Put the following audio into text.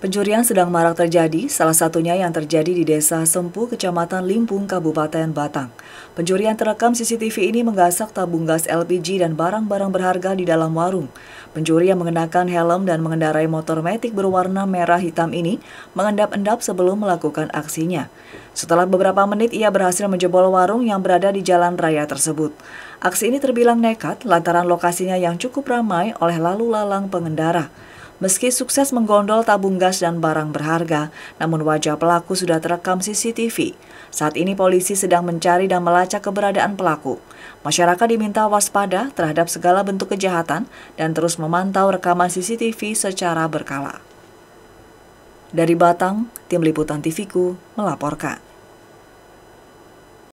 Pencurian sedang marak terjadi, salah satunya yang terjadi di Desa Sempu, Kecamatan Limpung, Kabupaten Batang. Pencurian terekam CCTV ini menggasak tabung gas LPG dan barang-barang berharga di dalam warung. Pencuri yang mengenakan helm dan mengendarai motor metik berwarna merah hitam ini mengendap-endap sebelum melakukan aksinya. Setelah beberapa menit, ia berhasil menjebol warung yang berada di jalan raya tersebut. Aksi ini terbilang nekat lantaran lokasinya yang cukup ramai oleh lalu lalang pengendara. Meski sukses menggondol tabung gas dan barang berharga, namun wajah pelaku sudah terekam CCTV. Saat ini polisi sedang mencari dan melacak keberadaan pelaku. Masyarakat diminta waspada terhadap segala bentuk kejahatan dan terus memantau rekaman CCTV secara berkala. Dari Batang, Tim Liputan TVku melaporkan.